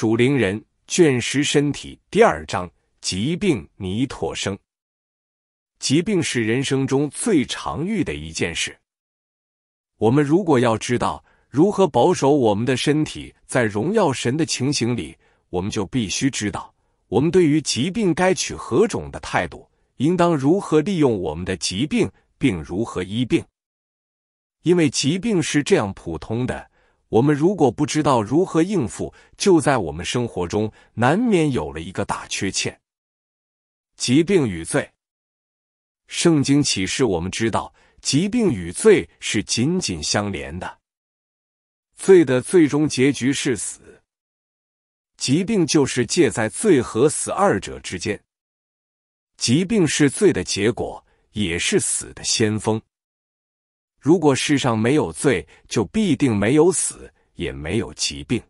属灵人卷十身体第二章疾病弥陀生。疾病是人生中最常遇的一件事。我们如果要知道如何保守我们的身体，在荣耀神的情形里，我们就必须知道我们对于疾病该取何种的态度，应当如何利用我们的疾病，并如何医病。因为疾病是这样普通的。我们如果不知道如何应付，就在我们生活中难免有了一个大缺陷。疾病与罪，圣经启示我们知道，疾病与罪是紧紧相连的。罪的最终结局是死，疾病就是介在罪和死二者之间。疾病是罪的结果，也是死的先锋。如果世上没有罪，就必定没有死，也没有疾病。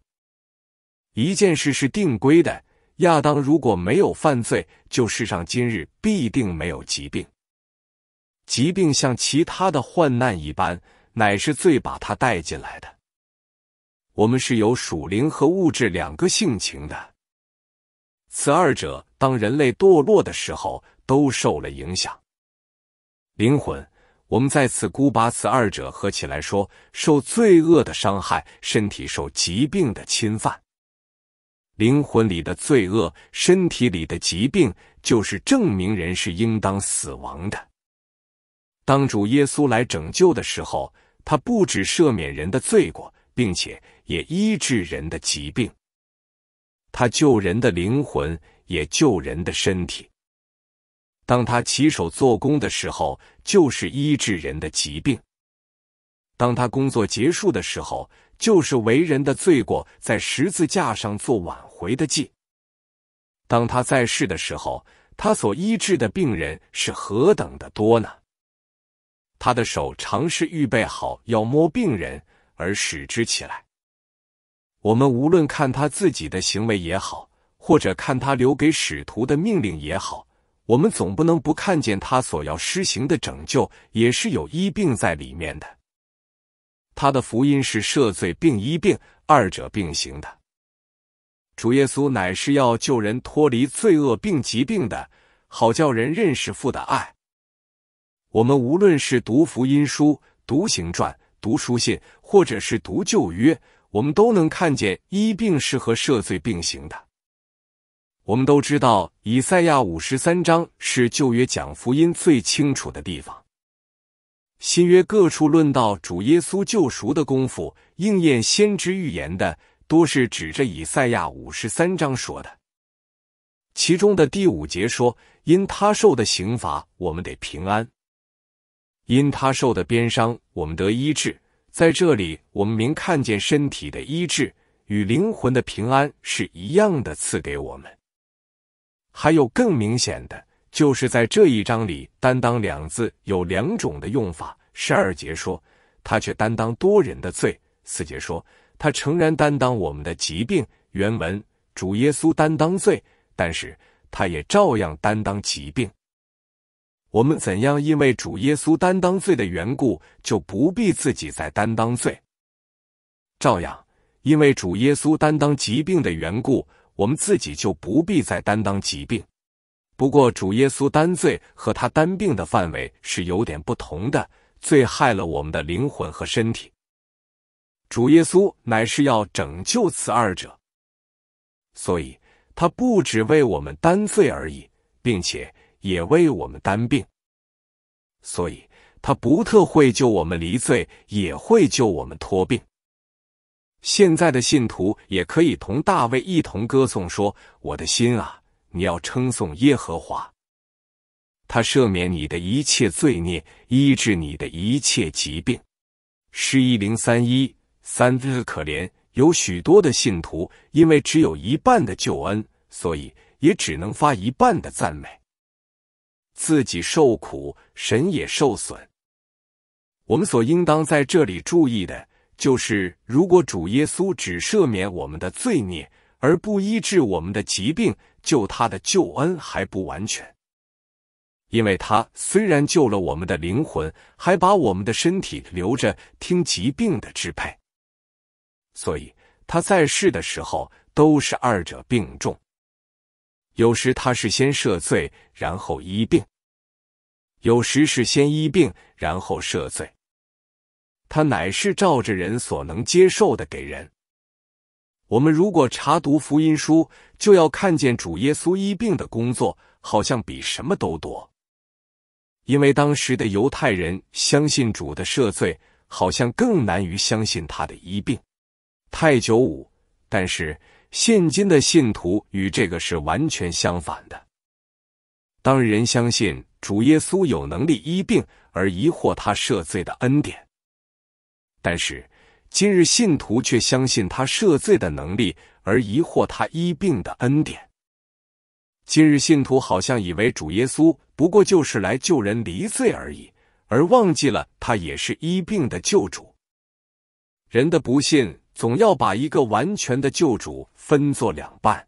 一件事是定规的：亚当如果没有犯罪，就世上今日必定没有疾病。疾病像其他的患难一般，乃是罪把他带进来的。我们是有属灵和物质两个性情的，此二者当人类堕落的时候都受了影响。灵魂。我们在此姑把此二者合起来说：受罪恶的伤害，身体受疾病的侵犯，灵魂里的罪恶，身体里的疾病，就是证明人是应当死亡的。当主耶稣来拯救的时候，他不止赦免人的罪过，并且也医治人的疾病。他救人的灵魂，也救人的身体。当他起手做工的时候，就是医治人的疾病；当他工作结束的时候，就是为人的罪过在十字架上做挽回的祭；当他在世的时候，他所医治的病人是何等的多呢？他的手尝试预备好要摸病人而使之起来。我们无论看他自己的行为也好，或者看他留给使徒的命令也好。我们总不能不看见他所要施行的拯救也是有医病在里面的。他的福音是赦罪并医病，二者并行的。主耶稣乃是要救人脱离罪恶并疾病的，好叫人认识父的爱。我们无论是读福音书、读行传、读书信，或者是读旧约，我们都能看见医病是和赦罪并行的。我们都知道，以赛亚五十三章是旧约讲福音最清楚的地方。新约各处论到主耶稣救赎的功夫应验先知预言的，多是指着以赛亚五十三章说的。其中的第五节说：“因他受的刑罚，我们得平安；因他受的鞭伤，我们得医治。”在这里，我们明看见身体的医治与灵魂的平安是一样的赐给我们。还有更明显的，就是在这一章里，“担当”两字有两种的用法。十二节说他却担当多人的罪，四节说他诚然担当我们的疾病。原文主耶稣担当罪，但是他也照样担当疾病。我们怎样因为主耶稣担当罪的缘故，就不必自己再担当罪？照样因为主耶稣担当疾病的缘故。我们自己就不必再担当疾病。不过，主耶稣担罪和他担病的范围是有点不同的，罪害了我们的灵魂和身体，主耶稣乃是要拯救此二者，所以他不只为我们担罪而已，并且也为我们担病，所以他不特会救我们离罪，也会救我们脱病。现在的信徒也可以同大卫一同歌颂说：“我的心啊，你要称颂耶和华，他赦免你的一切罪孽，医治你的一切疾病。”诗一零三一三日可怜，有许多的信徒因为只有一半的救恩，所以也只能发一半的赞美，自己受苦，神也受损。我们所应当在这里注意的。就是，如果主耶稣只赦免我们的罪孽而不医治我们的疾病，救他的救恩还不完全，因为他虽然救了我们的灵魂，还把我们的身体留着听疾病的支配，所以他在世的时候都是二者并重，有时他是先赦罪然后医病，有时是先医病然后赦罪。他乃是照着人所能接受的给人。我们如果查读福音书，就要看见主耶稣医病的工作，好像比什么都多。因为当时的犹太人相信主的赦罪，好像更难于相信他的医病。太九五。但是现今的信徒与这个是完全相反的。当人相信主耶稣有能力医病，而疑惑他赦罪的恩典。但是，今日信徒却相信他赦罪的能力，而疑惑他医病的恩典。今日信徒好像以为主耶稣不过就是来救人离罪而已，而忘记了他也是医病的救主。人的不信总要把一个完全的救主分作两半。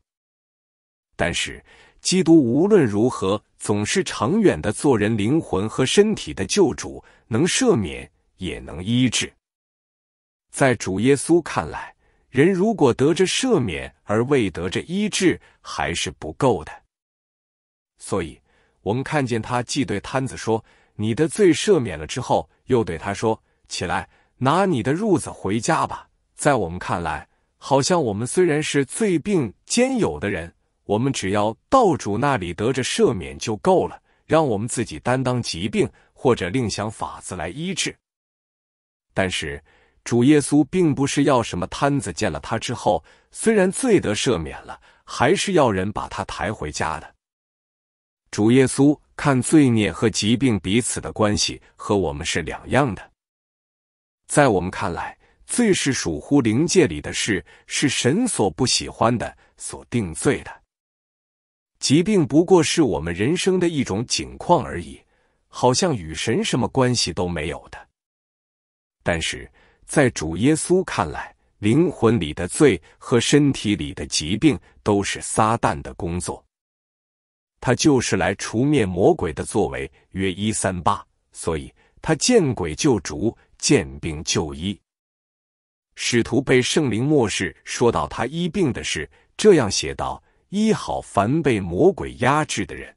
但是，基督无论如何总是长远的做人灵魂和身体的救主，能赦免也能医治。在主耶稣看来，人如果得着赦免而未得着医治，还是不够的。所以，我们看见他既对摊子说：“你的罪赦免了。”之后，又对他说：“起来，拿你的褥子回家吧。”在我们看来，好像我们虽然是罪病兼有的人，我们只要到主那里得着赦免就够了，让我们自己担当疾病或者另想法子来医治。但是，主耶稣并不是要什么摊子，见了他之后，虽然罪得赦免了，还是要人把他抬回家的。主耶稣看罪孽和疾病彼此的关系和我们是两样的，在我们看来，罪是属乎灵界里的事，是神所不喜欢的、所定罪的；疾病不过是我们人生的一种景况而已，好像与神什么关系都没有的。但是。在主耶稣看来，灵魂里的罪和身体里的疾病都是撒旦的工作，他就是来除灭魔鬼的作为。约一三八，所以他见鬼就逐，见病就医。使徒被圣灵漠视，说到他医病的事，这样写道：医好凡被魔鬼压制的人。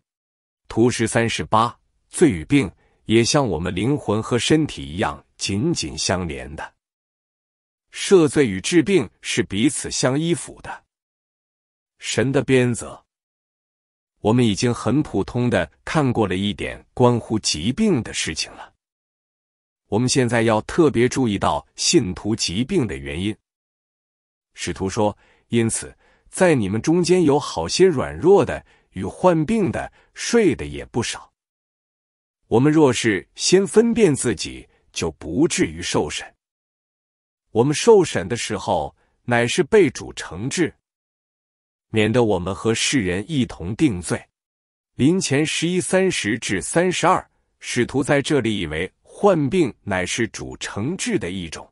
图十三十八，罪与病也像我们灵魂和身体一样紧紧相连的。赦罪与治病是彼此相依附的。神的鞭责，我们已经很普通的看过了一点关乎疾病的事情了。我们现在要特别注意到信徒疾病的原因。使徒说：“因此，在你们中间有好些软弱的与患病的，睡的也不少。我们若是先分辨自己，就不至于受审。”我们受审的时候，乃是被主惩治，免得我们和世人一同定罪。临前十一三十至三十二，使徒在这里以为患病乃是主惩治的一种，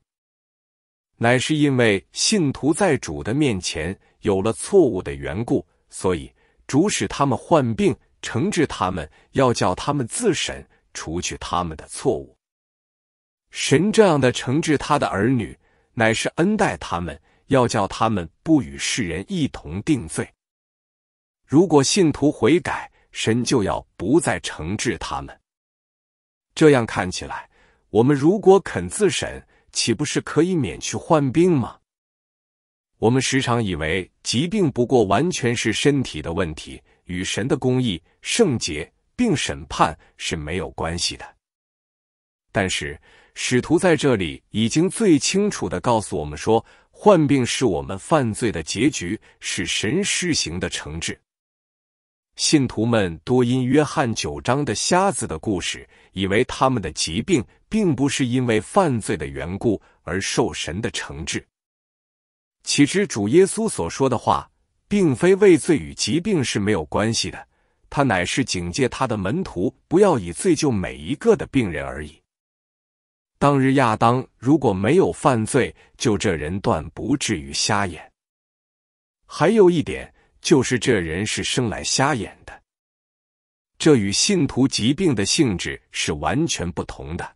乃是因为信徒在主的面前有了错误的缘故，所以主使他们患病，惩治他们，要叫他们自审，除去他们的错误。神这样的惩治他的儿女。乃是恩待他们，要叫他们不与世人一同定罪。如果信徒悔改，神就要不再惩治他们。这样看起来，我们如果肯自审，岂不是可以免去患病吗？我们时常以为疾病不过完全是身体的问题，与神的公义、圣洁并审判是没有关系的。但是。使徒在这里已经最清楚的告诉我们说，患病是我们犯罪的结局，是神施行的惩治。信徒们多因约翰九章的瞎子的故事，以为他们的疾病并不是因为犯罪的缘故而受神的惩治，岂知主耶稣所说的话，并非畏罪与疾病是没有关系的，他乃是警戒他的门徒不要以罪救每一个的病人而已。当日亚当如果没有犯罪，就这人断不至于瞎眼。还有一点，就是这人是生来瞎眼的，这与信徒疾病的性质是完全不同的。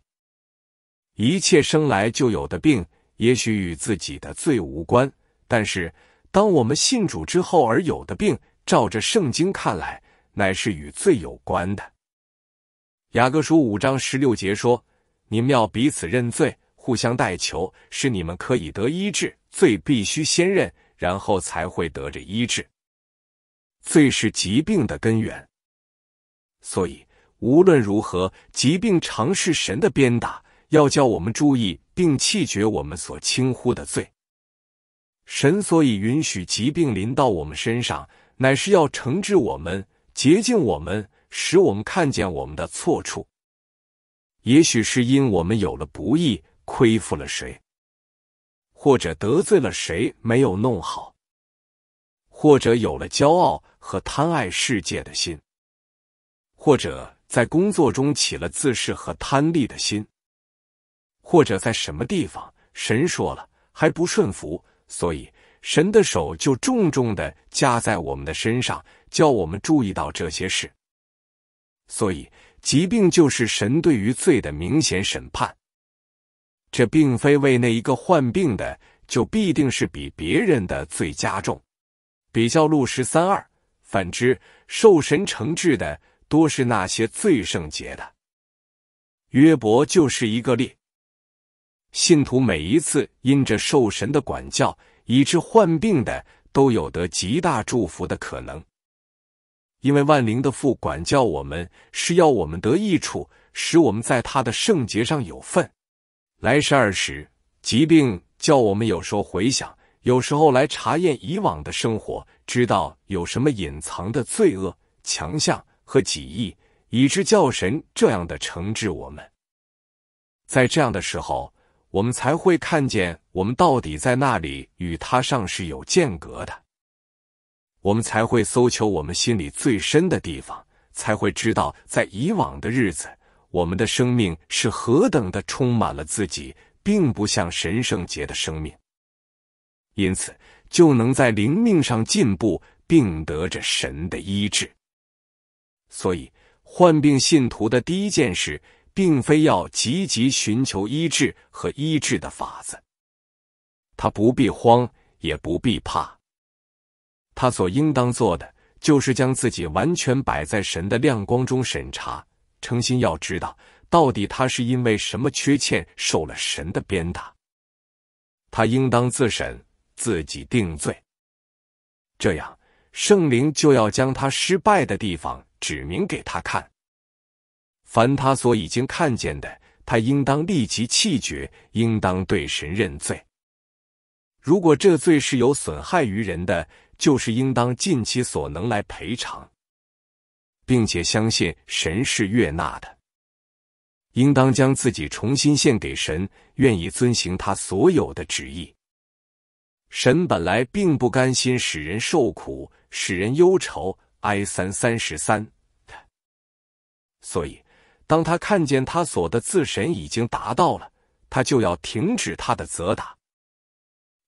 一切生来就有的病，也许与自己的罪无关；但是，当我们信主之后而有的病，照着圣经看来，乃是与罪有关的。雅各书五章十六节说。你们要彼此认罪，互相代求，使你们可以得医治。罪必须先认，然后才会得着医治。罪是疾病的根源，所以无论如何，疾病常是神的鞭打，要叫我们注意并弃绝我们所轻忽的罪。神所以允许疾病临到我们身上，乃是要惩治我们，洁净我们，使我们看见我们的错处。也许是因我们有了不义，亏负了谁，或者得罪了谁，没有弄好，或者有了骄傲和贪爱世界的心，或者在工作中起了自恃和贪利的心，或者在什么地方，神说了还不顺服，所以神的手就重重的加在我们的身上，叫我们注意到这些事。所以。疾病就是神对于罪的明显审判，这并非为那一个患病的就必定是比别人的罪加重。比较路十三二，反之受神惩治的多是那些最圣洁的。约伯就是一个例。信徒每一次因着受神的管教，以致患病的都有得极大祝福的可能。因为万灵的父管教我们，是要我们得益处，使我们在他的圣洁上有份。来世时，疾病叫我们有时候回想，有时候来查验以往的生活，知道有什么隐藏的罪恶、强项和己意，以致叫神这样的惩治我们。在这样的时候，我们才会看见我们到底在那里与他上是有间隔的。我们才会搜求我们心里最深的地方，才会知道，在以往的日子，我们的生命是何等的充满了自己，并不像神圣节的生命，因此就能在灵命上进步，并得着神的医治。所以，患病信徒的第一件事，并非要积极寻求医治和医治的法子，他不必慌，也不必怕。他所应当做的，就是将自己完全摆在神的亮光中审查，诚心要知道到底他是因为什么缺陷受了神的鞭打。他应当自审，自己定罪，这样圣灵就要将他失败的地方指明给他看。凡他所已经看见的，他应当立即弃绝，应当对神认罪。如果这罪是有损害于人的，就是应当尽其所能来赔偿，并且相信神是悦纳的，应当将自己重新献给神，愿意遵行他所有的旨意。神本来并不甘心使人受苦、使人忧愁。哀三三十三所以当他看见他所的自神已经达到了，他就要停止他的责打。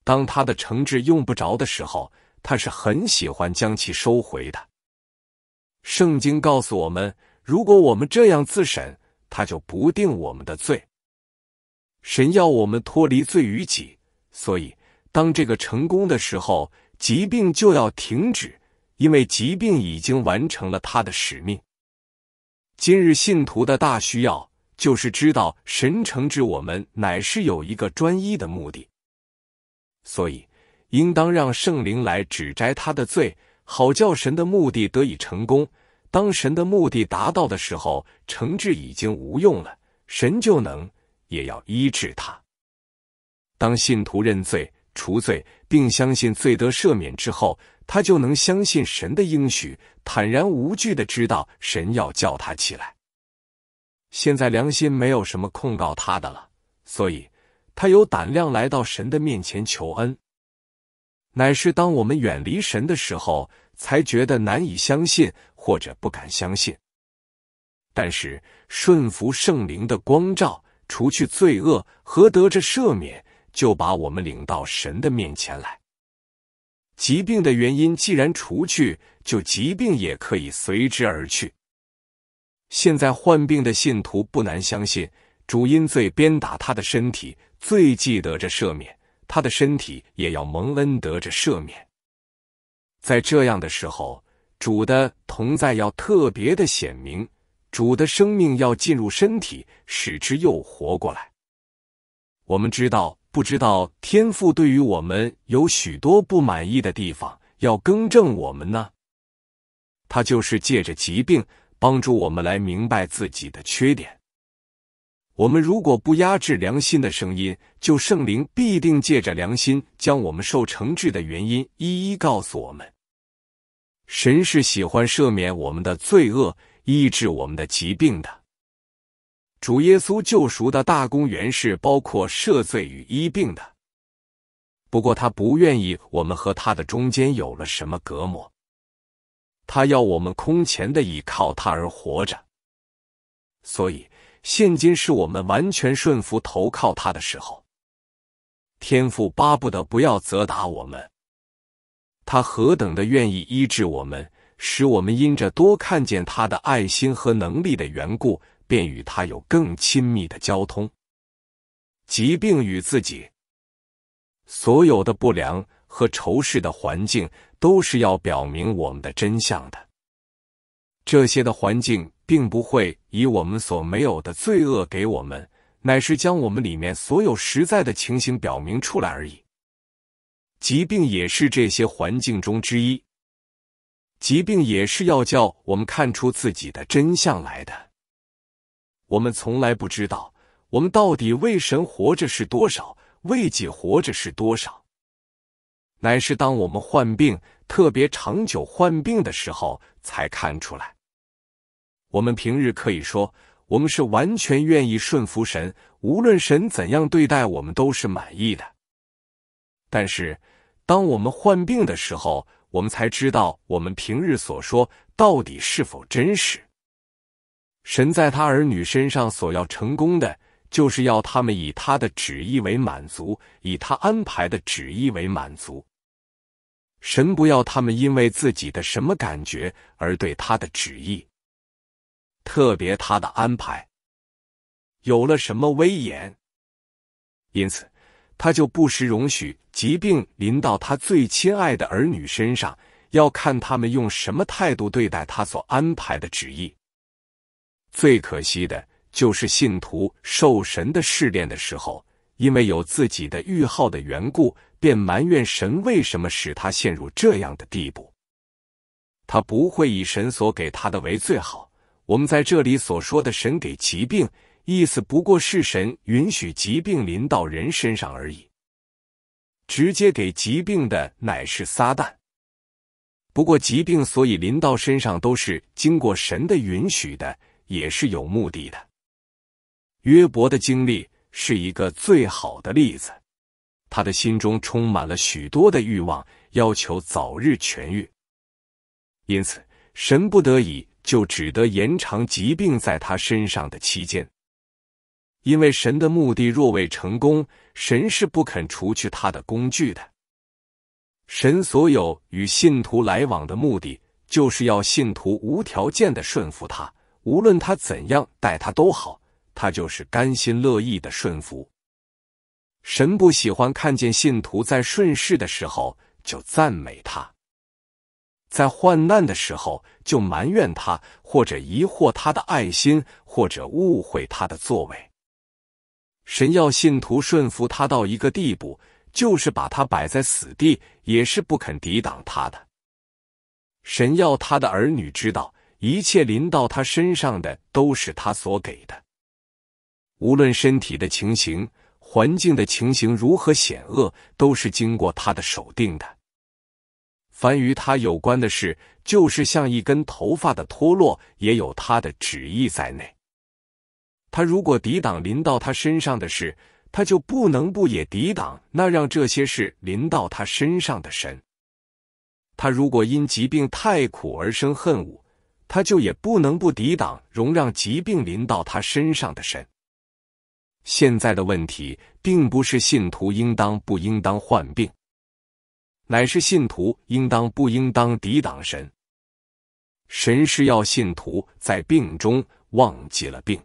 当他的惩治用不着的时候。他是很喜欢将其收回的。圣经告诉我们：如果我们这样自审，他就不定我们的罪。神要我们脱离罪与己，所以当这个成功的时候，疾病就要停止，因为疾病已经完成了他的使命。今日信徒的大需要就是知道神惩治我们乃是有一个专一的目的，所以。应当让圣灵来指摘他的罪，好叫神的目的得以成功。当神的目的达到的时候，惩治已经无用了，神就能也要医治他。当信徒认罪、除罪，并相信罪得赦免之后，他就能相信神的应许，坦然无惧的知道神要叫他起来。现在良心没有什么控告他的了，所以他有胆量来到神的面前求恩。乃是当我们远离神的时候，才觉得难以相信或者不敢相信。但是顺服圣灵的光照，除去罪恶和得着赦免，就把我们领到神的面前来。疾病的原因既然除去，就疾病也可以随之而去。现在患病的信徒不难相信，主因罪鞭打他的身体，最记得着赦免。他的身体也要蒙恩得着赦免，在这样的时候，主的同在要特别的显明，主的生命要进入身体，使之又活过来。我们知道不知道，天父对于我们有许多不满意的地方，要更正我们呢？他就是借着疾病帮助我们来明白自己的缺点。我们如果不压制良心的声音，就圣灵必定借着良心将我们受惩治的原因一一告诉我们。神是喜欢赦免我们的罪恶、医治我们的疾病的。主耶稣救赎的大公原是包括赦罪与医病的。不过他不愿意我们和他的中间有了什么隔膜，他要我们空前的依靠他而活着，所以。现今是我们完全顺服投靠他的时候。天父巴不得不要责打我们，他何等的愿意医治我们，使我们因着多看见他的爱心和能力的缘故，便与他有更亲密的交通。疾病与自己，所有的不良和仇视的环境，都是要表明我们的真相的。这些的环境。并不会以我们所没有的罪恶给我们，乃是将我们里面所有实在的情形表明出来而已。疾病也是这些环境中之一，疾病也是要叫我们看出自己的真相来的。我们从来不知道我们到底为神活着是多少，为己活着是多少，乃是当我们患病，特别长久患病的时候才看出来。我们平日可以说，我们是完全愿意顺服神，无论神怎样对待我们，都是满意的。但是，当我们患病的时候，我们才知道我们平日所说到底是否真实。神在他儿女身上所要成功的，就是要他们以他的旨意为满足，以他安排的旨意为满足。神不要他们因为自己的什么感觉而对他的旨意。特别他的安排有了什么威严，因此他就不时容许疾病临到他最亲爱的儿女身上，要看他们用什么态度对待他所安排的旨意。最可惜的就是信徒受神的试炼的时候，因为有自己的欲好的缘故，便埋怨神为什么使他陷入这样的地步。他不会以神所给他的为最好。我们在这里所说的“神给疾病”，意思不过是神允许疾病临到人身上而已。直接给疾病的乃是撒旦，不过疾病所以临到身上都是经过神的允许的，也是有目的的。约伯的经历是一个最好的例子，他的心中充满了许多的欲望，要求早日痊愈，因此神不得已。就只得延长疾病在他身上的期间，因为神的目的若未成功，神是不肯除去他的工具的。神所有与信徒来往的目的，就是要信徒无条件的顺服他，无论他怎样待他都好，他就是甘心乐意的顺服。神不喜欢看见信徒在顺势的时候就赞美他。在患难的时候，就埋怨他，或者疑惑他的爱心，或者误会他的作为。神要信徒顺服他到一个地步，就是把他摆在死地，也是不肯抵挡他的。神要他的儿女知道，一切临到他身上的都是他所给的，无论身体的情形、环境的情形如何险恶，都是经过他的手定的。凡与他有关的事，就是像一根头发的脱落，也有他的旨意在内。他如果抵挡临到他身上的事，他就不能不也抵挡那让这些事临到他身上的神。他如果因疾病太苦而生恨恶，他就也不能不抵挡容让疾病临到他身上的神。现在的问题，并不是信徒应当不应当患病。乃是信徒应当不应当抵挡神？神是要信徒在病中忘记了病，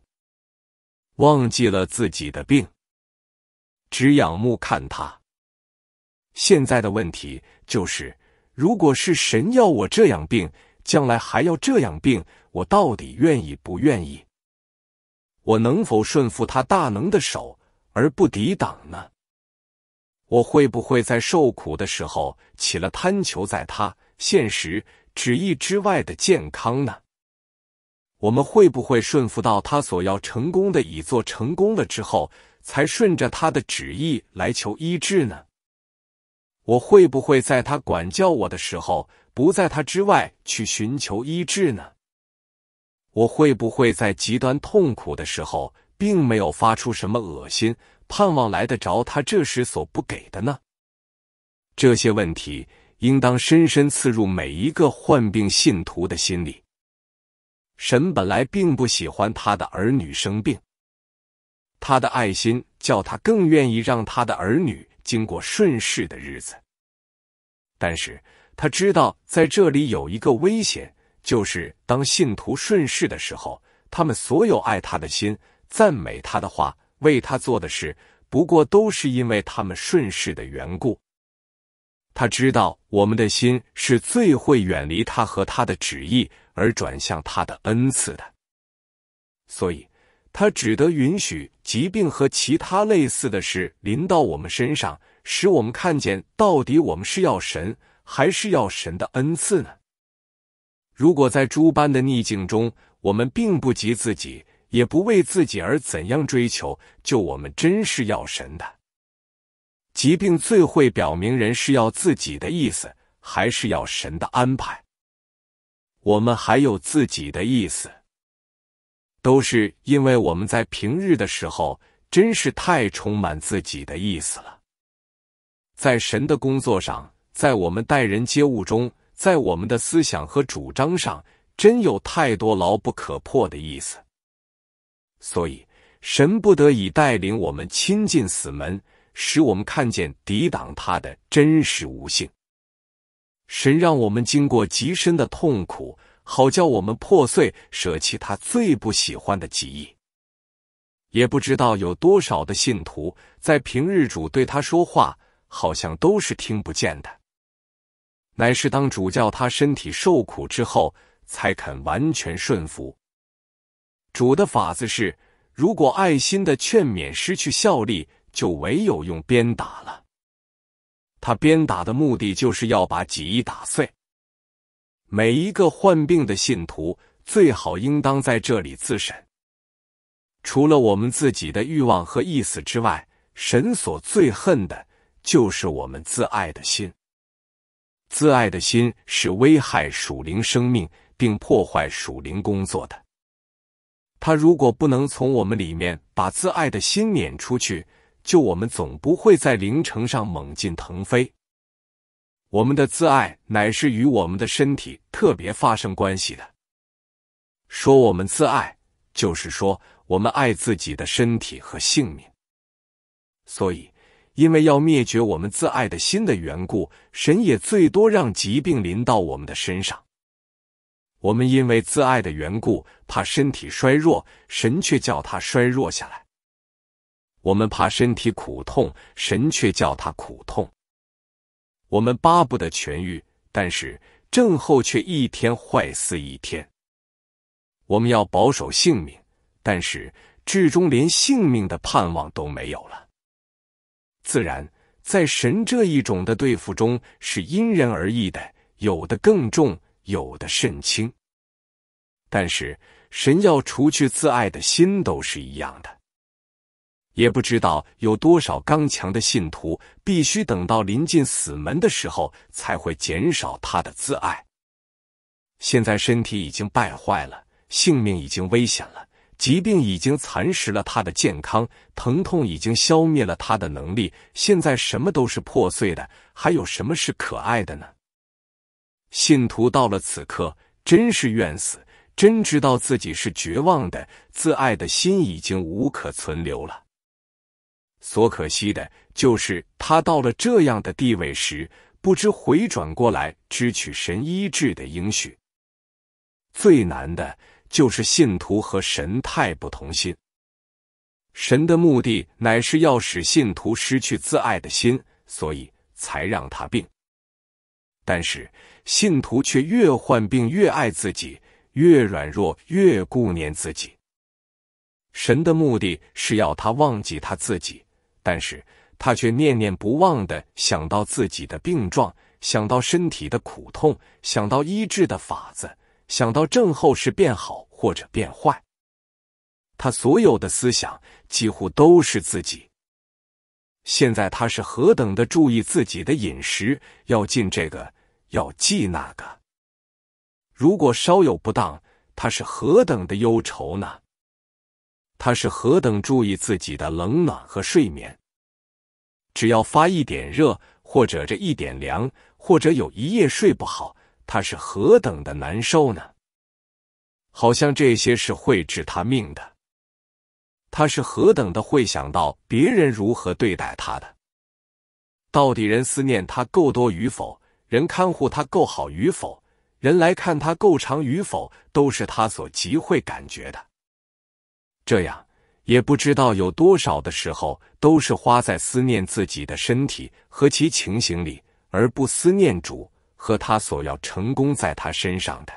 忘记了自己的病，只仰慕看他。现在的问题就是，如果是神要我这样病，将来还要这样病，我到底愿意不愿意？我能否顺服他大能的手而不抵挡呢？我会不会在受苦的时候起了贪求，在他现实旨意之外的健康呢？我们会不会顺服到他所要成功的已做成功了之后，才顺着他的旨意来求医治呢？我会不会在他管教我的时候，不在他之外去寻求医治呢？我会不会在极端痛苦的时候，并没有发出什么恶心？盼望来得着他，这时所不给的呢？这些问题应当深深刺入每一个患病信徒的心里。神本来并不喜欢他的儿女生病，他的爱心叫他更愿意让他的儿女经过顺势的日子。但是他知道在这里有一个危险，就是当信徒顺势的时候，他们所有爱他的心、赞美他的话。为他做的事，不过都是因为他们顺势的缘故。他知道我们的心是最会远离他和他的旨意，而转向他的恩赐的，所以他只得允许疾病和其他类似的事临到我们身上，使我们看见到底我们是要神，还是要神的恩赐呢？如果在诸般的逆境中，我们并不及自己。也不为自己而怎样追求，就我们真是要神的疾病最会表明人是要自己的意思，还是要神的安排？我们还有自己的意思，都是因为我们在平日的时候真是太充满自己的意思了。在神的工作上，在我们待人接物中，在我们的思想和主张上，真有太多牢不可破的意思。所以，神不得已带领我们亲近死门，使我们看见抵挡他的真实无性。神让我们经过极深的痛苦，好叫我们破碎，舍弃他最不喜欢的记忆。也不知道有多少的信徒，在平日主对他说话，好像都是听不见的，乃是当主教他身体受苦之后，才肯完全顺服。主的法子是，如果爱心的劝勉失去效力，就唯有用鞭打了。他鞭打的目的就是要把己打碎。每一个患病的信徒最好应当在这里自审。除了我们自己的欲望和意思之外，神所最恨的就是我们自爱的心。自爱的心是危害属灵生命并破坏属灵工作的。他如果不能从我们里面把自爱的心撵出去，就我们总不会在灵城上猛进腾飞。我们的自爱乃是与我们的身体特别发生关系的。说我们自爱，就是说我们爱自己的身体和性命。所以，因为要灭绝我们自爱的心的缘故，神也最多让疾病临到我们的身上。我们因为自爱的缘故，怕身体衰弱，神却叫他衰弱下来；我们怕身体苦痛，神却叫他苦痛；我们巴不得痊愈，但是症候却一天坏似一天；我们要保守性命，但是至终连性命的盼望都没有了。自然，在神这一种的对付中是因人而异的，有的更重。有的甚轻，但是神要除去自爱的心都是一样的。也不知道有多少刚强的信徒，必须等到临近死门的时候，才会减少他的自爱。现在身体已经败坏了，性命已经危险了，疾病已经蚕食了他的健康，疼痛已经消灭了他的能力。现在什么都是破碎的，还有什么是可爱的呢？信徒到了此刻，真是怨死，真知道自己是绝望的，自爱的心已经无可存留了。所可惜的就是，他到了这样的地位时，不知回转过来支取神医治的应许。最难的就是信徒和神态不同心，神的目的乃是要使信徒失去自爱的心，所以才让他病。但是。信徒却越患病越爱自己，越软弱越顾念自己。神的目的是要他忘记他自己，但是他却念念不忘的想到自己的病状，想到身体的苦痛，想到医治的法子，想到症后是变好或者变坏。他所有的思想几乎都是自己。现在他是何等的注意自己的饮食，要进这个。要记那个，如果稍有不当，他是何等的忧愁呢？他是何等注意自己的冷暖和睡眠？只要发一点热，或者这一点凉，或者有一夜睡不好，他是何等的难受呢？好像这些是会致他命的。他是何等的会想到别人如何对待他的？到底人思念他够多与否？人看护他够好与否，人来看他够长与否，都是他所集会感觉的。这样也不知道有多少的时候，都是花在思念自己的身体和其情形里，而不思念主和他所要成功在他身上的。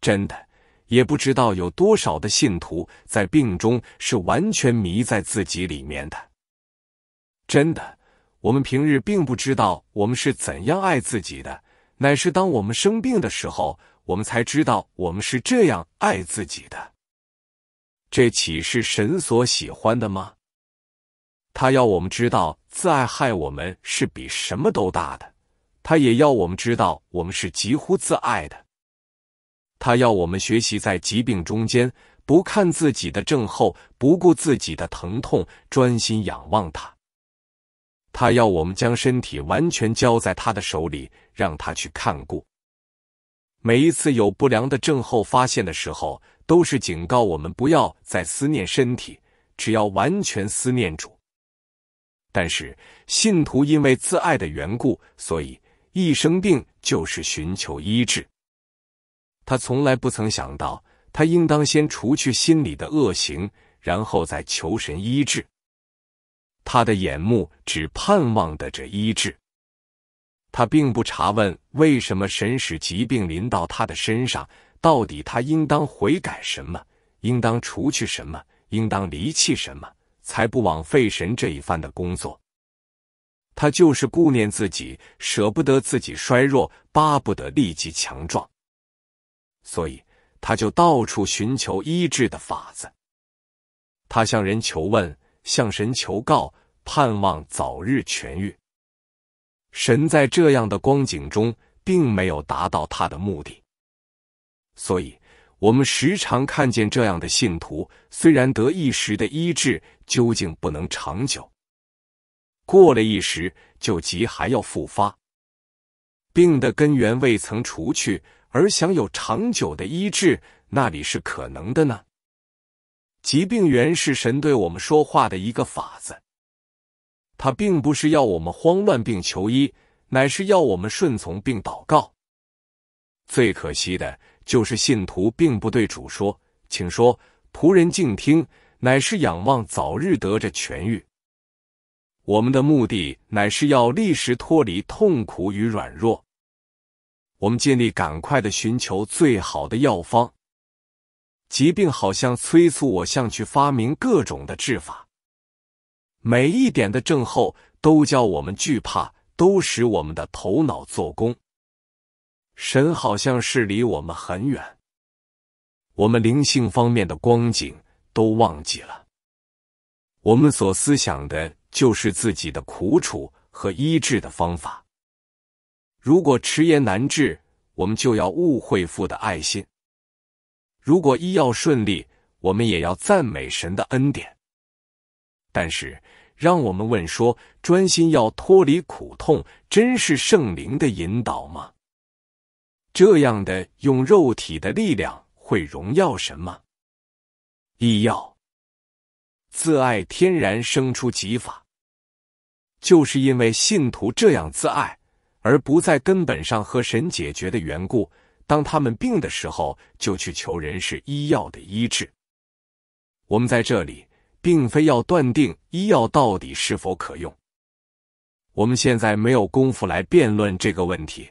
真的也不知道有多少的信徒在病中是完全迷在自己里面的。真的。我们平日并不知道我们是怎样爱自己的，乃是当我们生病的时候，我们才知道我们是这样爱自己的。这岂是神所喜欢的吗？他要我们知道自爱害我们是比什么都大的，他也要我们知道我们是极乎自爱的。他要我们学习在疾病中间，不看自己的症候，不顾自己的疼痛，专心仰望他。他要我们将身体完全交在他的手里，让他去看顾。每一次有不良的症候发现的时候，都是警告我们不要再思念身体，只要完全思念主。但是信徒因为自爱的缘故，所以一生病就是寻求医治。他从来不曾想到，他应当先除去心里的恶行，然后再求神医治。他的眼目只盼望的这医治，他并不查问为什么神使疾病临到他的身上，到底他应当悔改什么，应当除去什么，应当离弃什么，才不枉费神这一番的工作。他就是顾念自己，舍不得自己衰弱，巴不得立即强壮，所以他就到处寻求医治的法子，他向人求问。向神求告，盼望早日痊愈。神在这样的光景中，并没有达到他的目的。所以，我们时常看见这样的信徒，虽然得一时的医治，究竟不能长久。过了一时，就急还要复发，病的根源未曾除去，而想有长久的医治，那里是可能的呢？疾病原是神对我们说话的一个法子，他并不是要我们慌乱并求医，乃是要我们顺从并祷告。最可惜的就是信徒并不对主说：“请说，仆人静听。”乃是仰望早日得着痊愈。我们的目的乃是要立时脱离痛苦与软弱，我们尽力赶快的寻求最好的药方。疾病好像催促我向去发明各种的治法，每一点的症候都叫我们惧怕，都使我们的头脑做工。神好像是离我们很远，我们灵性方面的光景都忘记了。我们所思想的就是自己的苦楚和医治的方法。如果迟延难治，我们就要误会父的爱心。如果医药顺利，我们也要赞美神的恩典。但是，让我们问说，专心要脱离苦痛，真是圣灵的引导吗？这样的用肉体的力量会荣耀什么？医药自爱天然生出疾法，就是因为信徒这样自爱，而不在根本上和神解决的缘故。当他们病的时候，就去求人是医药的医治。我们在这里，并非要断定医药到底是否可用。我们现在没有功夫来辩论这个问题。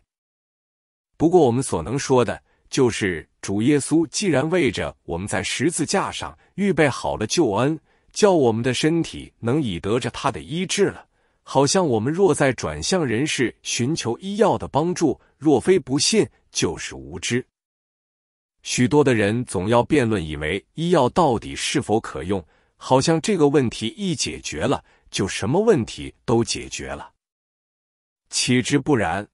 不过我们所能说的，就是主耶稣既然为着我们在十字架上预备好了救恩，叫我们的身体能以得着他的医治了。好像我们若在转向人世寻求医药的帮助，若非不信。就是无知，许多的人总要辩论，以为医药到底是否可用，好像这个问题一解决了，就什么问题都解决了，岂知不然。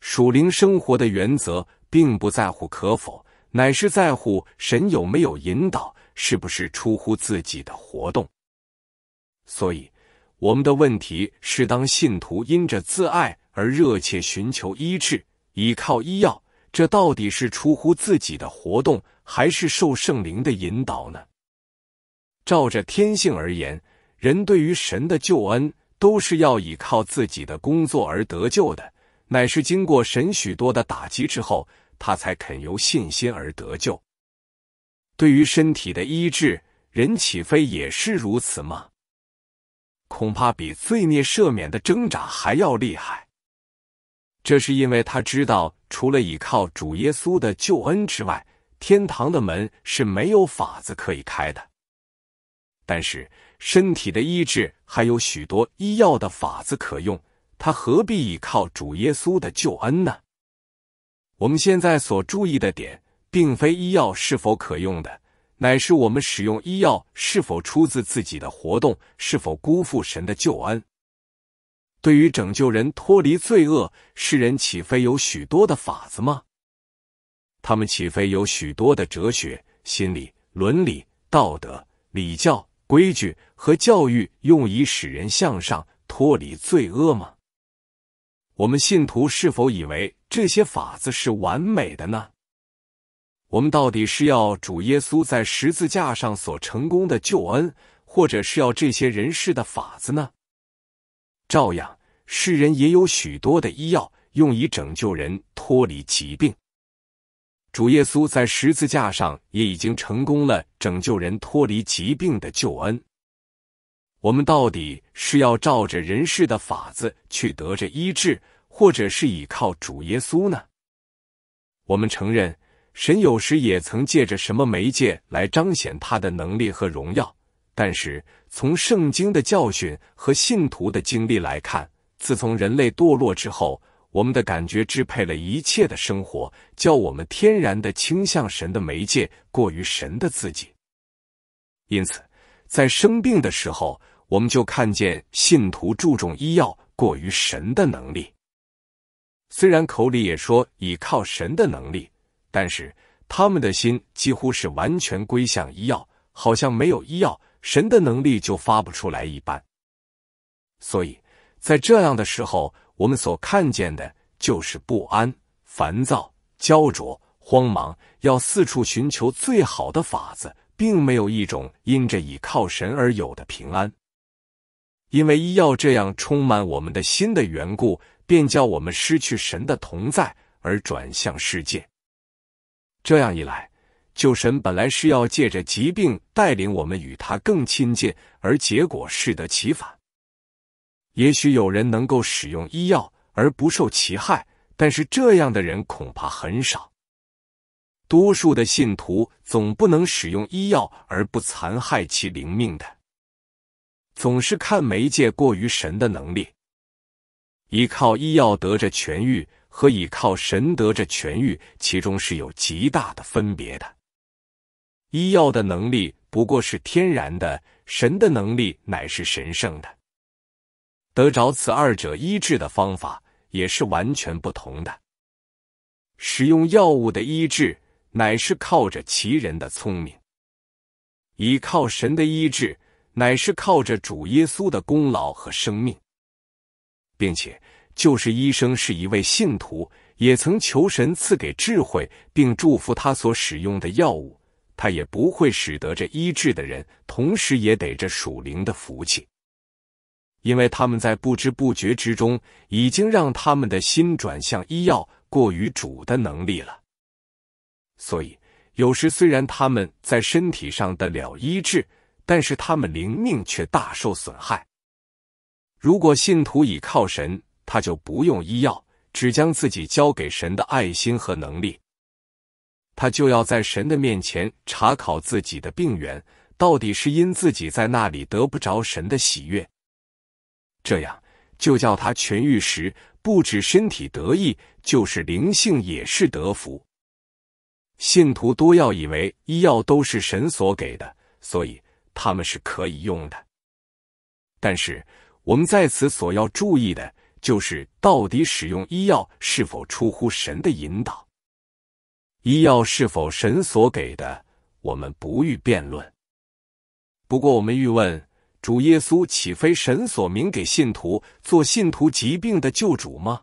属灵生活的原则，并不在乎可否，乃是在乎神有没有引导，是不是出乎自己的活动。所以，我们的问题是：当信徒因着自爱而热切寻求医治。倚靠医药，这到底是出乎自己的活动，还是受圣灵的引导呢？照着天性而言，人对于神的救恩，都是要依靠自己的工作而得救的，乃是经过神许多的打击之后，他才肯由信心而得救。对于身体的医治，人岂非也是如此吗？恐怕比罪孽赦免的挣扎还要厉害。这是因为他知道，除了倚靠主耶稣的救恩之外，天堂的门是没有法子可以开的。但是身体的医治还有许多医药的法子可用，他何必倚靠主耶稣的救恩呢？我们现在所注意的点，并非医药是否可用的，乃是我们使用医药是否出自自己的活动，是否辜负神的救恩。对于拯救人脱离罪恶，世人岂非有许多的法子吗？他们岂非有许多的哲学、心理、伦理、道德、礼教、规矩和教育，用以使人向上脱离罪恶吗？我们信徒是否以为这些法子是完美的呢？我们到底是要主耶稣在十字架上所成功的救恩，或者是要这些人士的法子呢？照样，世人也有许多的医药，用以拯救人脱离疾病。主耶稣在十字架上也已经成功了拯救人脱离疾病的救恩。我们到底是要照着人世的法子去得着医治，或者是倚靠主耶稣呢？我们承认，神有时也曾借着什么媒介来彰显他的能力和荣耀。但是从圣经的教训和信徒的经历来看，自从人类堕落之后，我们的感觉支配了一切的生活，叫我们天然的倾向神的媒介过于神的自己。因此，在生病的时候，我们就看见信徒注重医药过于神的能力。虽然口里也说倚靠神的能力，但是他们的心几乎是完全归向医药，好像没有医药。神的能力就发不出来一般，所以在这样的时候，我们所看见的就是不安、烦躁、焦灼、慌忙，要四处寻求最好的法子，并没有一种因着倚靠神而有的平安。因为医药这样充满我们的心的缘故，便叫我们失去神的同在，而转向世界。这样一来。救神本来是要借着疾病带领我们与他更亲近，而结果适得其反。也许有人能够使用医药而不受其害，但是这样的人恐怕很少。多数的信徒总不能使用医药而不残害其灵命的，总是看媒介过于神的能力。依靠医药得着痊愈和依靠神得着痊愈，其中是有极大的分别的。医药的能力不过是天然的，神的能力乃是神圣的。得着此二者医治的方法也是完全不同的。使用药物的医治乃是靠着其人的聪明，依靠神的医治乃是靠着主耶稣的功劳和生命，并且就是医生是一位信徒，也曾求神赐给智慧，并祝福他所使用的药物。他也不会使得这医治的人，同时也得这属灵的福气，因为他们在不知不觉之中，已经让他们的心转向医药，过于主的能力了。所以，有时虽然他们在身体上得了医治，但是他们灵命却大受损害。如果信徒倚靠神，他就不用医药，只将自己交给神的爱心和能力。他就要在神的面前查考自己的病源，到底是因自己在那里得不着神的喜悦，这样就叫他痊愈时不止身体得益，就是灵性也是得福。信徒多要以为医药都是神所给的，所以他们是可以用的。但是我们在此所要注意的，就是到底使用医药是否出乎神的引导。医药是否神所给的，我们不欲辩论。不过，我们欲问：主耶稣岂非神所明给信徒做信徒疾病的救主吗？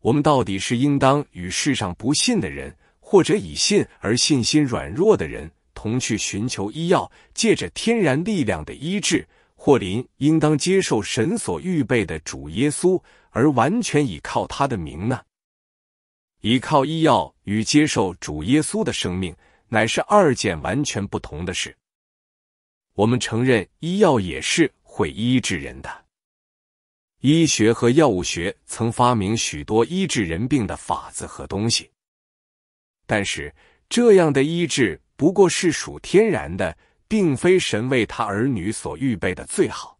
我们到底是应当与世上不信的人，或者以信而信心软弱的人同去寻求医药，借着天然力量的医治，或临应当接受神所预备的主耶稣，而完全倚靠他的名呢？依靠医药与接受主耶稣的生命，乃是二件完全不同的事。我们承认医药也是会医治人的，医学和药物学曾发明许多医治人病的法子和东西。但是这样的医治不过是属天然的，并非神为他儿女所预备的最好。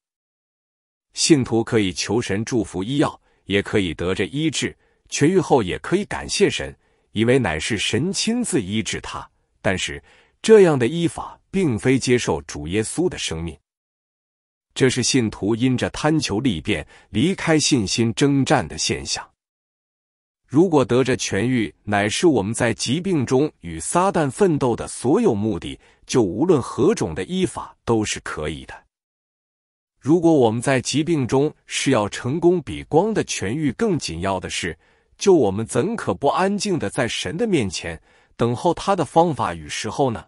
信徒可以求神祝福医药，也可以得着医治。痊愈后也可以感谢神，以为乃是神亲自医治他。但是这样的医法并非接受主耶稣的生命，这是信徒因着贪求利便离开信心征战的现象。如果得着痊愈乃是我们在疾病中与撒旦奋斗的所有目的，就无论何种的医法都是可以的。如果我们在疾病中是要成功，比光的痊愈更紧要的是。就我们怎可不安静的在神的面前等候他的方法与时候呢？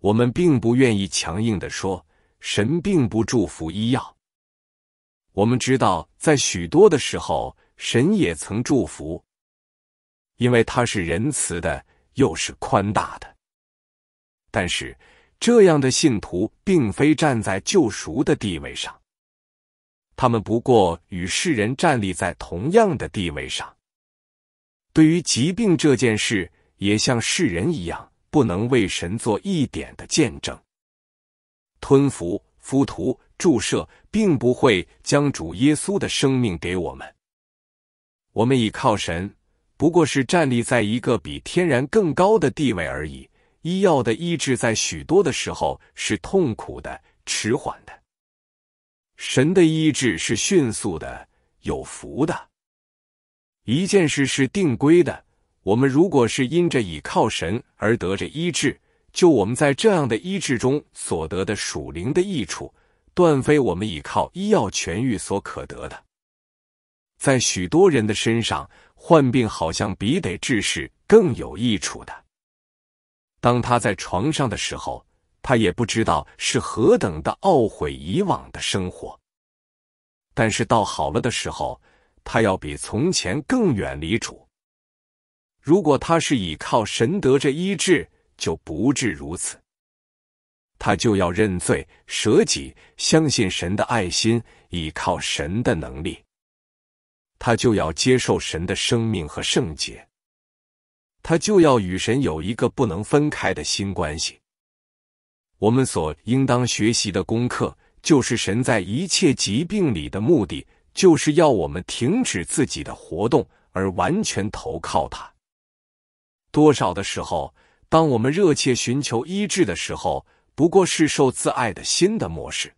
我们并不愿意强硬的说神并不祝福医药。我们知道在许多的时候神也曾祝福，因为他是仁慈的又是宽大的。但是这样的信徒并非站在救赎的地位上。他们不过与世人站立在同样的地位上，对于疾病这件事，也像世人一样，不能为神做一点的见证。吞服、敷涂、注射，并不会将主耶稣的生命给我们。我们倚靠神，不过是站立在一个比天然更高的地位而已。医药的医治，在许多的时候是痛苦的、迟缓的。神的医治是迅速的，有福的。一件事是定规的。我们如果是因着倚靠神而得着医治，就我们在这样的医治中所得的属灵的益处，断非我们倚靠医药痊愈所可得的。在许多人的身上，患病好像比得治是更有益处的。当他在床上的时候。他也不知道是何等的懊悔以往的生活，但是到好了的时候，他要比从前更远离主。如果他是倚靠神德这医治，就不至如此。他就要认罪、舍己、相信神的爱心、倚靠神的能力。他就要接受神的生命和圣洁。他就要与神有一个不能分开的新关系。我们所应当学习的功课，就是神在一切疾病里的目的，就是要我们停止自己的活动，而完全投靠他。多少的时候，当我们热切寻求医治的时候，不过是受自爱的心的模式，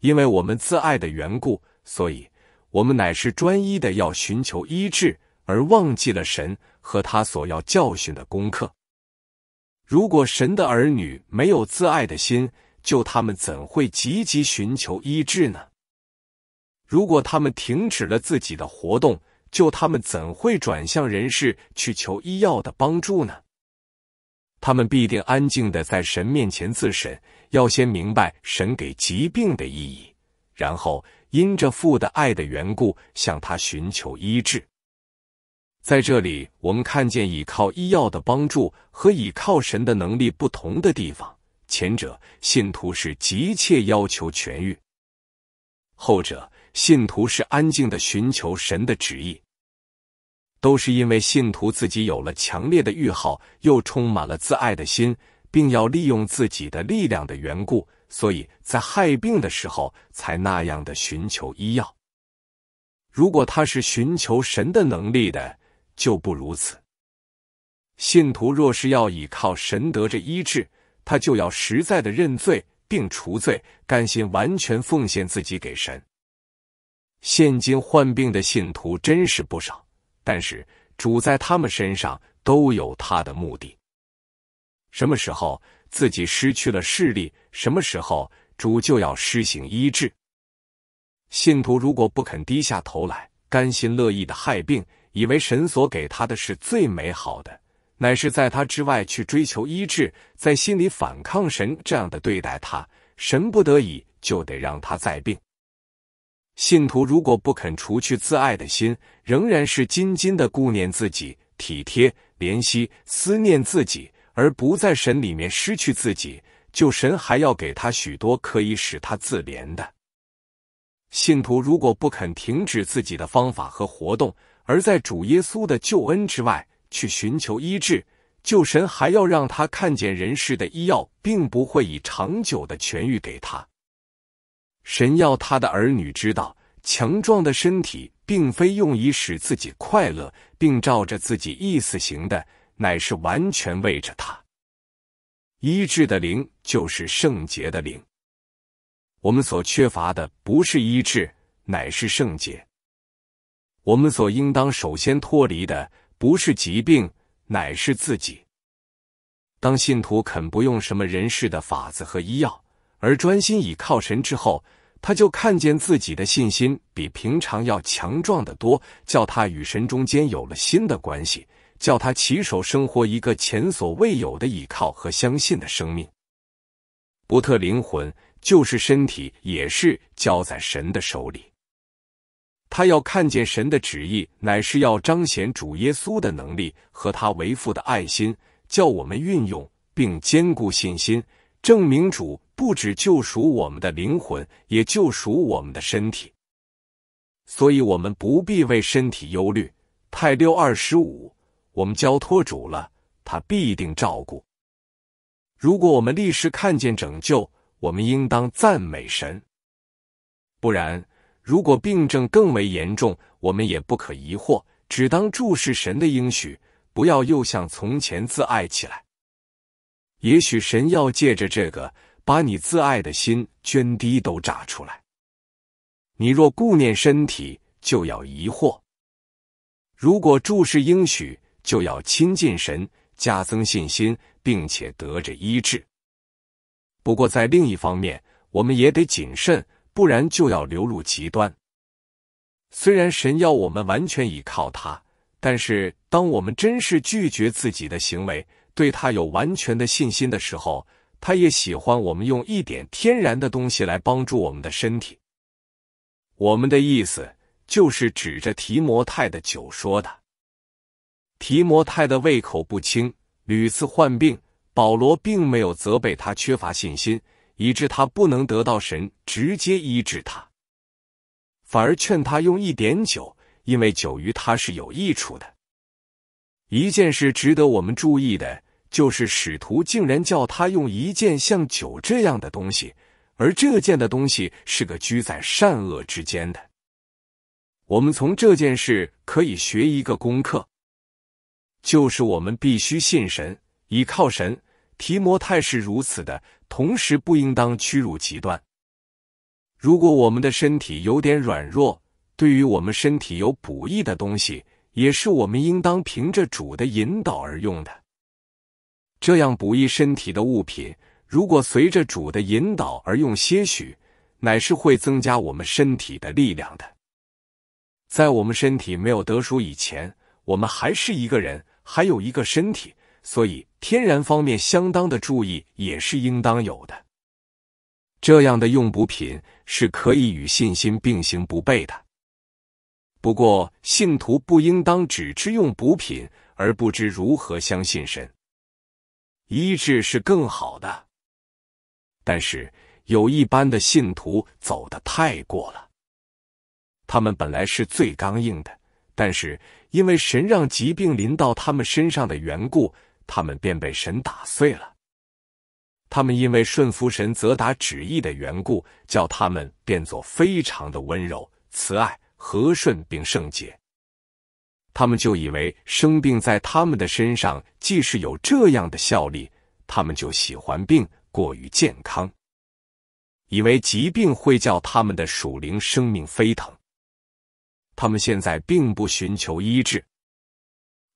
因为我们自爱的缘故，所以我们乃是专一的要寻求医治，而忘记了神和他所要教训的功课。如果神的儿女没有自爱的心，就他们怎会积极寻求医治呢？如果他们停止了自己的活动，就他们怎会转向人世去求医药的帮助呢？他们必定安静的在神面前自审，要先明白神给疾病的意义，然后因着父的爱的缘故，向他寻求医治。在这里，我们看见倚靠医药的帮助和倚靠神的能力不同的地方。前者信徒是急切要求痊愈，后者信徒是安静的寻求神的旨意。都是因为信徒自己有了强烈的欲好，又充满了自爱的心，并要利用自己的力量的缘故，所以在害病的时候才那样的寻求医药。如果他是寻求神的能力的，就不如此。信徒若是要倚靠神得着医治，他就要实在的认罪并除罪，甘心完全奉献自己给神。现今患病的信徒真是不少，但是主在他们身上都有他的目的。什么时候自己失去了视力，什么时候主就要施行医治。信徒如果不肯低下头来，甘心乐意的害病。以为神所给他的是最美好的，乃是在他之外去追求医治，在心里反抗神这样的对待他，神不得已就得让他再病。信徒如果不肯除去自爱的心，仍然是斤斤的顾念自己，体贴怜惜思念自己，而不在神里面失去自己，就神还要给他许多可以使他自怜的。信徒如果不肯停止自己的方法和活动，而在主耶稣的救恩之外去寻求医治，救神还要让他看见人世的医药并不会以长久的痊愈给他。神要他的儿女知道，强壮的身体并非用以使自己快乐，并照着自己意思行的，乃是完全为着他。医治的灵就是圣洁的灵。我们所缺乏的不是医治，乃是圣洁。我们所应当首先脱离的，不是疾病，乃是自己。当信徒肯不用什么人世的法子和医药，而专心倚靠神之后，他就看见自己的信心比平常要强壮的多，叫他与神中间有了新的关系，叫他起手生活一个前所未有的倚靠和相信的生命。不特灵魂，就是身体，也是交在神的手里。他要看见神的旨意，乃是要彰显主耶稣的能力和他为父的爱心，叫我们运用并坚固信心，证明主不止救赎我们的灵魂，也救赎我们的身体。所以，我们不必为身体忧虑。太六二十五，我们交托主了，他必定照顾。如果我们历时看见拯救，我们应当赞美神，不然。如果病症更为严重，我们也不可疑惑，只当注视神的应许，不要又像从前自爱起来。也许神要借着这个，把你自爱的心涓滴都炸出来。你若顾念身体，就要疑惑；如果注视应许，就要亲近神，加增信心，并且得着医治。不过在另一方面，我们也得谨慎。不然就要流入极端。虽然神要我们完全依靠他，但是当我们真是拒绝自己的行为，对他有完全的信心的时候，他也喜欢我们用一点天然的东西来帮助我们的身体。我们的意思就是指着提摩太的酒说的。提摩太的胃口不清，屡次患病，保罗并没有责备他缺乏信心。以致他不能得到神直接医治，他反而劝他用一点酒，因为酒于他是有益处的。一件事值得我们注意的就是，使徒竟然叫他用一件像酒这样的东西，而这件的东西是个居在善恶之间的。我们从这件事可以学一个功课，就是我们必须信神，依靠神。提摩太是如此的，同时不应当屈辱极端。如果我们的身体有点软弱，对于我们身体有补益的东西，也是我们应当凭着主的引导而用的。这样补益身体的物品，如果随着主的引导而用些许，乃是会增加我们身体的力量的。在我们身体没有得赎以前，我们还是一个人，还有一个身体，所以。天然方面相当的注意也是应当有的，这样的用补品是可以与信心并行不悖的。不过信徒不应当只知用补品而不知如何相信神。医治是更好的，但是有一般的信徒走的太过了，他们本来是最刚硬的，但是因为神让疾病临到他们身上的缘故。他们便被神打碎了。他们因为顺服神责打旨意的缘故，叫他们变作非常的温柔、慈爱、和顺并圣洁。他们就以为生病在他们的身上既是有这样的效力，他们就喜欢病过于健康，以为疾病会叫他们的属灵生命飞腾。他们现在并不寻求医治。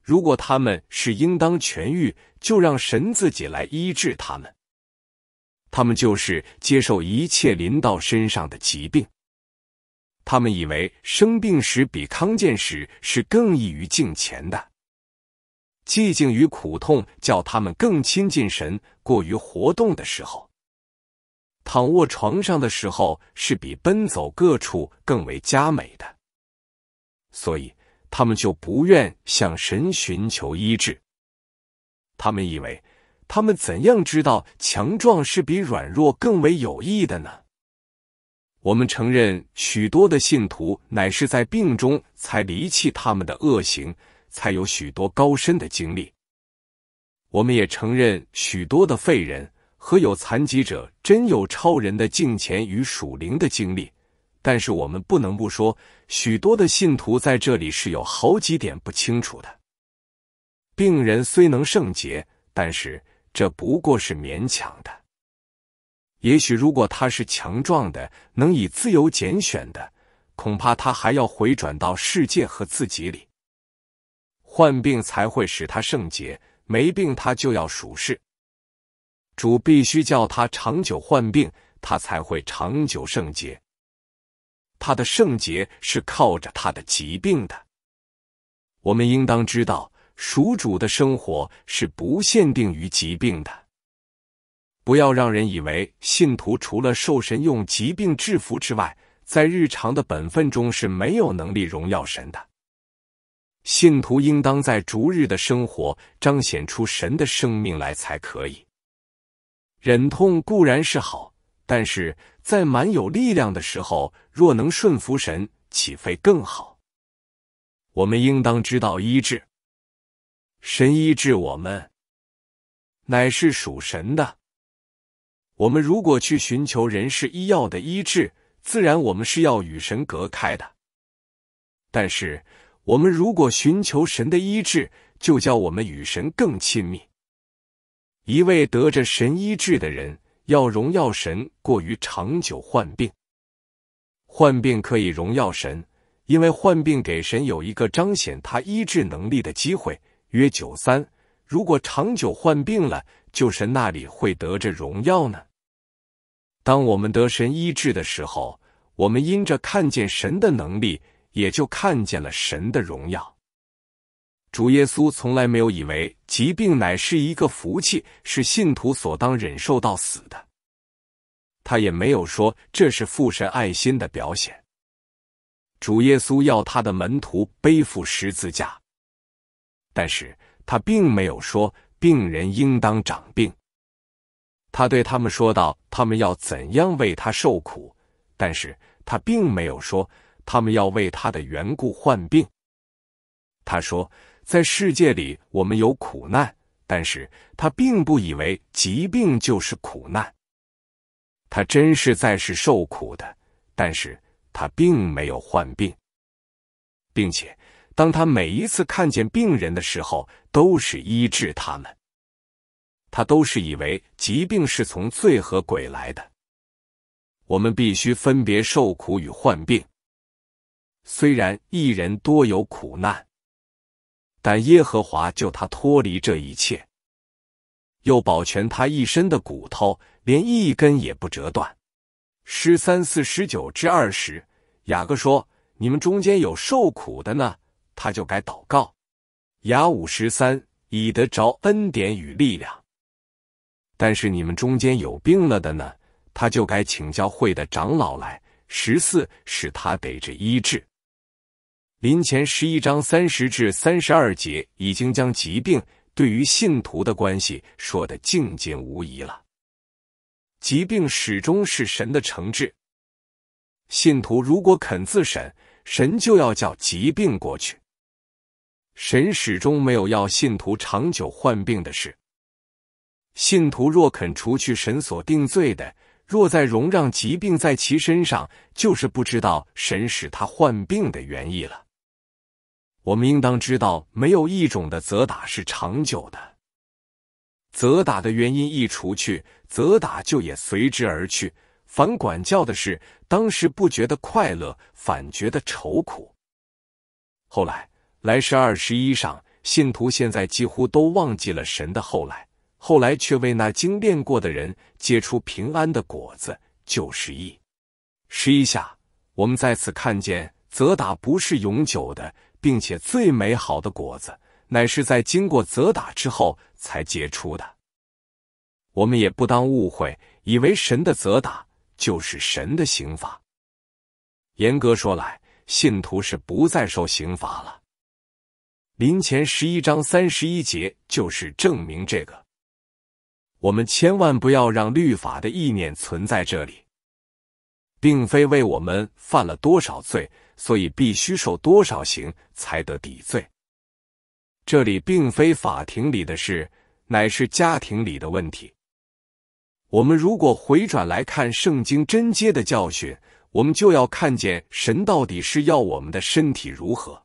如果他们是应当痊愈，就让神自己来医治他们。他们就是接受一切临到身上的疾病。他们以为生病时比康健时是更易于敬虔的。寂静与苦痛叫他们更亲近神。过于活动的时候，躺卧床上的时候是比奔走各处更为佳美的。所以。他们就不愿向神寻求医治。他们以为，他们怎样知道强壮是比软弱更为有益的呢？我们承认许多的信徒乃是在病中才离弃他们的恶行，才有许多高深的经历。我们也承认许多的废人和有残疾者真有超人的敬虔与属灵的经历。但是我们不能不说。许多的信徒在这里是有好几点不清楚的。病人虽能圣洁，但是这不过是勉强的。也许如果他是强壮的，能以自由拣选的，恐怕他还要回转到世界和自己里。患病才会使他圣洁，没病他就要属世。主必须叫他长久患病，他才会长久圣洁。他的圣洁是靠着他的疾病的。我们应当知道，属主的生活是不限定于疾病的。不要让人以为信徒除了受神用疾病制服之外，在日常的本分中是没有能力荣耀神的。信徒应当在逐日的生活彰显出神的生命来才可以。忍痛固然是好，但是。在蛮有力量的时候，若能顺服神，岂非更好？我们应当知道医治，神医治我们，乃是属神的。我们如果去寻求人世医药的医治，自然我们是要与神隔开的。但是，我们如果寻求神的医治，就叫我们与神更亲密。一位得着神医治的人。要荣耀神过于长久患病，患病可以荣耀神，因为患病给神有一个彰显他医治能力的机会。约九三，如果长久患病了，就神那里会得着荣耀呢？当我们得神医治的时候，我们因着看见神的能力，也就看见了神的荣耀。主耶稣从来没有以为疾病乃是一个福气，是信徒所当忍受到死的。他也没有说这是父神爱心的表现。主耶稣要他的门徒背负十字架，但是他并没有说病人应当长病。他对他们说道：“他们要怎样为他受苦。”但是他并没有说他们要为他的缘故患病。他说。在世界里，我们有苦难，但是他并不以为疾病就是苦难。他真是在是受苦的，但是他并没有患病，并且当他每一次看见病人的时候，都是医治他们。他都是以为疾病是从罪和鬼来的。我们必须分别受苦与患病。虽然一人多有苦难。但耶和华救他脱离这一切，又保全他一身的骨头，连一根也不折断。诗三四十九至二十，雅各说：“你们中间有受苦的呢，他就该祷告。”雅五十三，以得着恩典与力量。但是你们中间有病了的呢，他就该请教会的长老来十四，使他得着医治。临前十一章三十至三十二节已经将疾病对于信徒的关系说的尽尽无疑了。疾病始终是神的惩治，信徒如果肯自审，神就要叫疾病过去。神始终没有要信徒长久患病的事。信徒若肯除去神所定罪的，若再容让疾病在其身上，就是不知道神使他患病的原意了。我们应当知道，没有一种的责打是长久的。责打的原因一除去，责打就也随之而去。反管教的是，当时不觉得快乐，反觉得愁苦。后来，来世二十一上，信徒现在几乎都忘记了神的后来。后来却为那精炼过的人结出平安的果子。就是义。十一下，我们在此看见责打不是永久的。并且最美好的果子，乃是在经过责打之后才结出的。我们也不当误会，以为神的责打就是神的刑罚。严格说来，信徒是不再受刑罚了。临前十一章三十一节就是证明这个。我们千万不要让律法的意念存在这里，并非为我们犯了多少罪。所以必须受多少刑才得抵罪？这里并非法庭里的事，乃是家庭里的问题。我们如果回转来看圣经真接的教训，我们就要看见神到底是要我们的身体如何。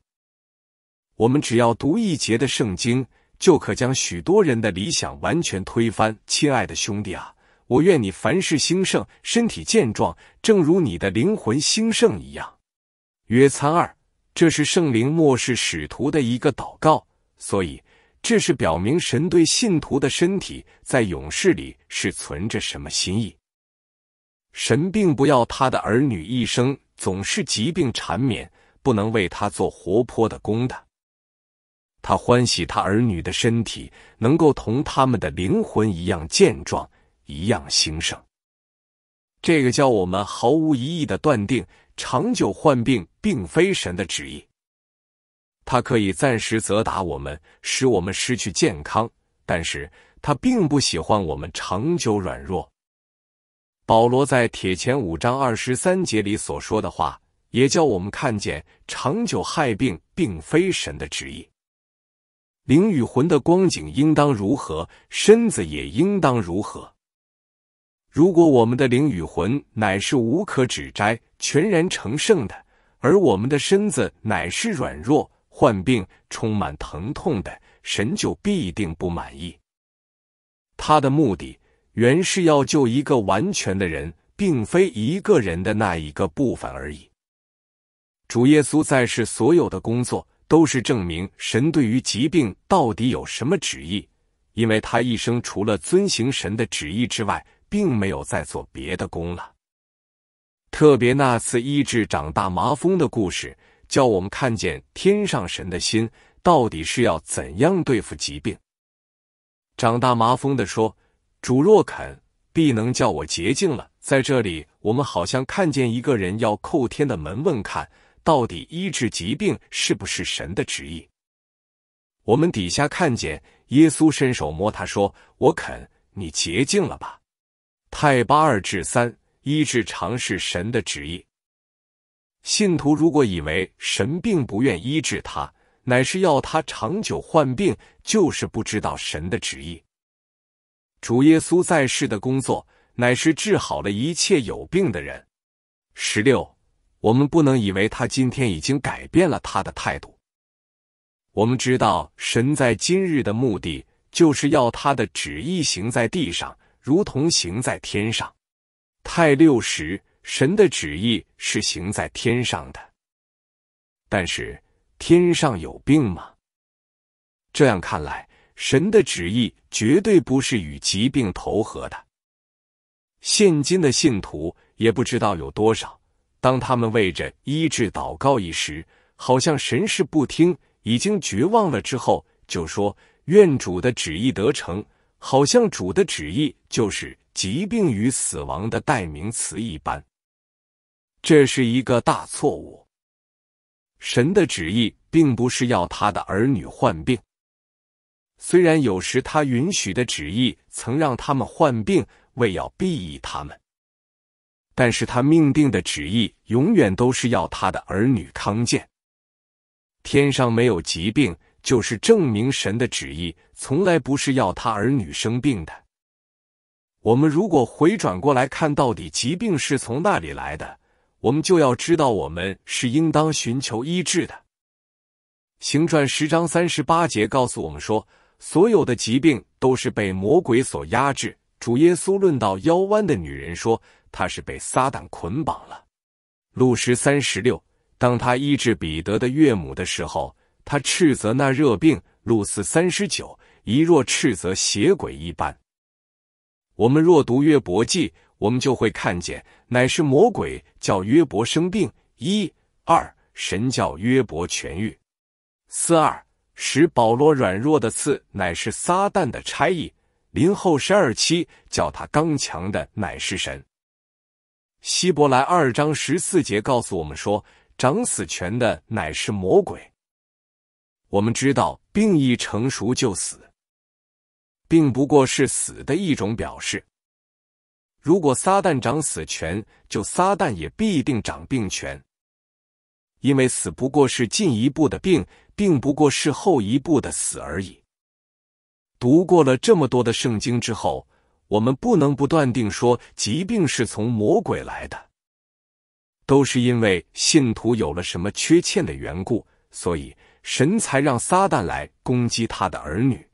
我们只要读一节的圣经，就可将许多人的理想完全推翻。亲爱的兄弟啊，我愿你凡事兴盛，身体健壮，正如你的灵魂兴盛一样。约参二，这是圣灵末世使徒的一个祷告，所以这是表明神对信徒的身体在勇士里是存着什么心意。神并不要他的儿女一生总是疾病缠绵，不能为他做活泼的工的。他欢喜他儿女的身体能够同他们的灵魂一样健壮，一样兴盛。这个叫我们毫无疑义的断定。长久患病并非神的旨意，他可以暂时责打我们，使我们失去健康，但是他并不喜欢我们长久软弱。保罗在铁前五章二十三节里所说的话，也叫我们看见，长久害病并非神的旨意。灵与魂的光景应当如何，身子也应当如何。如果我们的灵与魂乃是无可指摘、全然成圣的，而我们的身子乃是软弱、患病、充满疼痛的，神就必定不满意。他的目的原是要救一个完全的人，并非一个人的那一个部分而已。主耶稣在世所有的工作，都是证明神对于疾病到底有什么旨意，因为他一生除了遵行神的旨意之外，并没有再做别的工了。特别那次医治长大麻风的故事，叫我们看见天上神的心到底是要怎样对付疾病。长大麻风的说：“主若肯，必能叫我洁净了。”在这里，我们好像看见一个人要叩天的门，问看到底医治疾病是不是神的旨意。我们底下看见耶稣伸手摸他说：“我肯，你洁净了吧。”太八二至三医治尝试神的旨意，信徒如果以为神并不愿医治他，乃是要他长久患病，就是不知道神的旨意。主耶稣在世的工作，乃是治好了一切有病的人。十六，我们不能以为他今天已经改变了他的态度。我们知道神在今日的目的，就是要他的旨意行在地上。如同行在天上，太六时，神的旨意是行在天上的。但是天上有病吗？这样看来，神的旨意绝对不是与疾病投合的。现今的信徒也不知道有多少，当他们为着医治祷告一时，好像神是不听，已经绝望了之后，就说愿主的旨意得成。好像主的旨意就是疾病与死亡的代名词一般，这是一个大错误。神的旨意并不是要他的儿女患病，虽然有时他允许的旨意曾让他们患病，为要避益他们，但是他命定的旨意永远都是要他的儿女康健。天上没有疾病。就是证明神的旨意从来不是要他儿女生病的。我们如果回转过来看到底疾病是从那里来的，我们就要知道我们是应当寻求医治的。行传十章三十八节告诉我们说，所有的疾病都是被魔鬼所压制。主耶稣论到腰弯的女人说，她是被撒旦捆绑了。路十三十六，当他医治彼得的岳母的时候。他斥责那热病，路四三十九；一若斥责邪鬼一般。我们若读约伯记，我们就会看见，乃是魔鬼叫约伯生病；一二神叫约伯痊愈。四二使保罗软弱的刺，乃是撒旦的差役；临后十二期叫他刚强的，乃是神。希伯来二章十四节告诉我们说，掌死权的乃是魔鬼。我们知道，病一成熟就死，并不过是死的一种表示。如果撒旦长死权，就撒旦也必定长病权，因为死不过是进一步的病，并不过是后一步的死而已。读过了这么多的圣经之后，我们不能不断定说疾病是从魔鬼来的，都是因为信徒有了什么缺欠的缘故，所以。神才让撒旦来攻击他的儿女，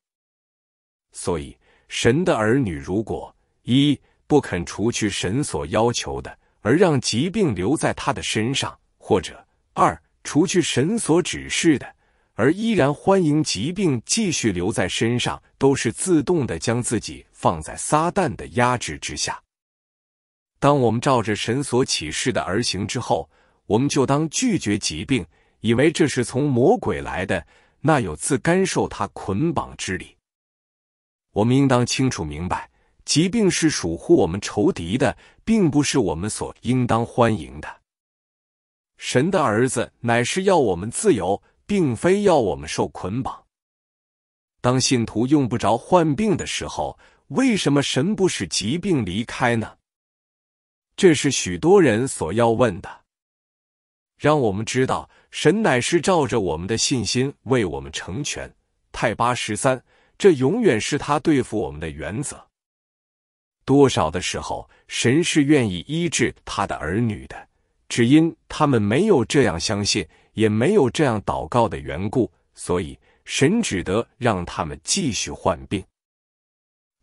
所以神的儿女如果一不肯除去神所要求的，而让疾病留在他的身上，或者二除去神所指示的，而依然欢迎疾病继续留在身上，都是自动的将自己放在撒旦的压制之下。当我们照着神所启示的而行之后，我们就当拒绝疾病。以为这是从魔鬼来的，那有自甘受他捆绑之理？我们应当清楚明白，疾病是属乎我们仇敌的，并不是我们所应当欢迎的。神的儿子乃是要我们自由，并非要我们受捆绑。当信徒用不着患病的时候，为什么神不使疾病离开呢？这是许多人所要问的。让我们知道。神乃是照着我们的信心为我们成全。泰八十三，这永远是他对付我们的原则。多少的时候，神是愿意医治他的儿女的，只因他们没有这样相信，也没有这样祷告的缘故，所以神只得让他们继续患病。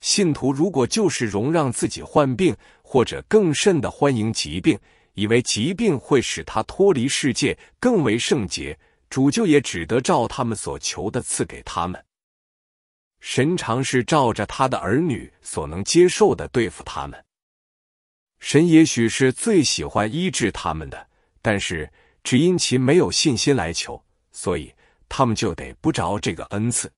信徒如果就是容让自己患病，或者更甚的欢迎疾病。以为疾病会使他脱离世界，更为圣洁。主就也只得照他们所求的赐给他们。神常是照着他的儿女所能接受的对付他们。神也许是最喜欢医治他们的，但是只因其没有信心来求，所以他们就得不着这个恩赐。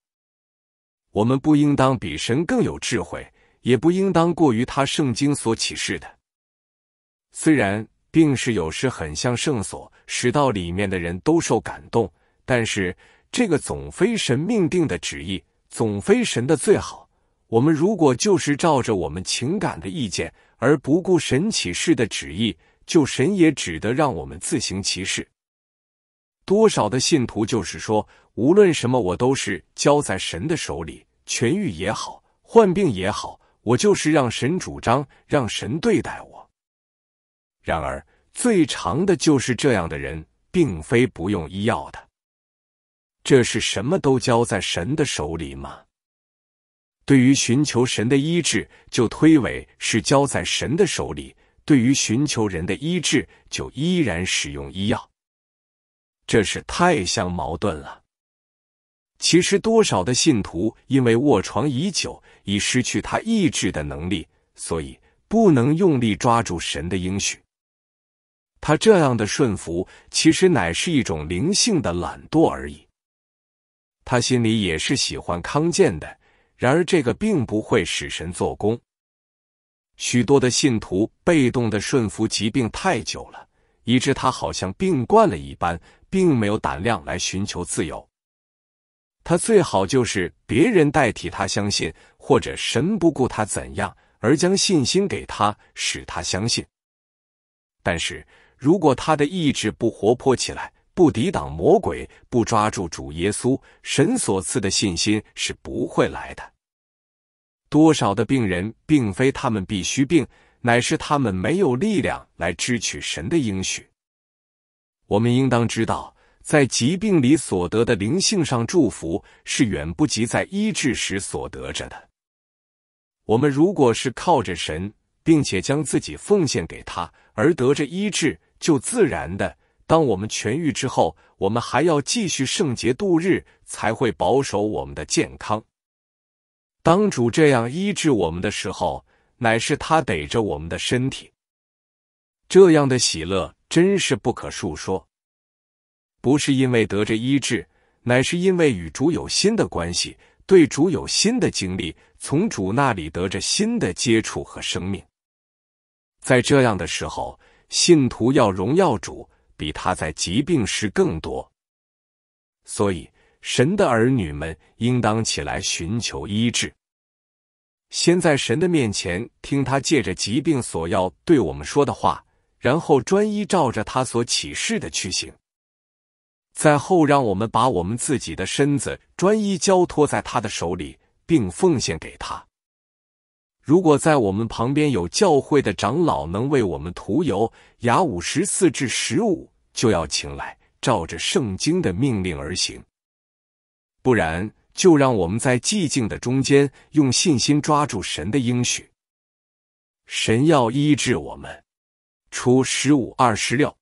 我们不应当比神更有智慧，也不应当过于他圣经所启示的，虽然。病是有时很像圣所，使到里面的人都受感动。但是这个总非神命定的旨意，总非神的最好。我们如果就是照着我们情感的意见，而不顾神启示的旨意，就神也只得让我们自行其事。多少的信徒就是说，无论什么，我都是交在神的手里，痊愈也好，患病也好，我就是让神主张，让神对待我。然而，最长的就是这样的人，并非不用医药的。这是什么都交在神的手里吗？对于寻求神的医治，就推诿是交在神的手里；对于寻求人的医治，就依然使用医药。这是太相矛盾了。其实，多少的信徒因为卧床已久，已失去他意志的能力，所以不能用力抓住神的应许。他这样的顺服，其实乃是一种灵性的懒惰而已。他心里也是喜欢康健的，然而这个并不会使神做工。许多的信徒被动的顺服疾病太久了，以致他好像病惯了一般，并没有胆量来寻求自由。他最好就是别人代替他相信，或者神不顾他怎样而将信心给他，使他相信。但是。如果他的意志不活泼起来，不抵挡魔鬼，不抓住主耶稣神所赐的信心是不会来的。多少的病人并非他们必须病，乃是他们没有力量来支取神的应许。我们应当知道，在疾病里所得的灵性上祝福，是远不及在医治时所得着的。我们如果是靠着神，并且将自己奉献给他。而得着医治，就自然的。当我们痊愈之后，我们还要继续圣洁度日，才会保守我们的健康。当主这样医治我们的时候，乃是他得着我们的身体。这样的喜乐真是不可述说。不是因为得着医治，乃是因为与主有新的关系，对主有新的经历，从主那里得着新的接触和生命。在这样的时候，信徒要荣耀主，比他在疾病时更多。所以，神的儿女们应当起来寻求医治，先在神的面前听他借着疾病所要对我们说的话，然后专一照着他所启示的去行。再后，让我们把我们自己的身子专一交托在他的手里，并奉献给他。如果在我们旁边有教会的长老能为我们涂油，雅五十四至十五就要请来，照着圣经的命令而行；不然，就让我们在寂静的中间，用信心抓住神的应许。神要医治我们，出十五二十六。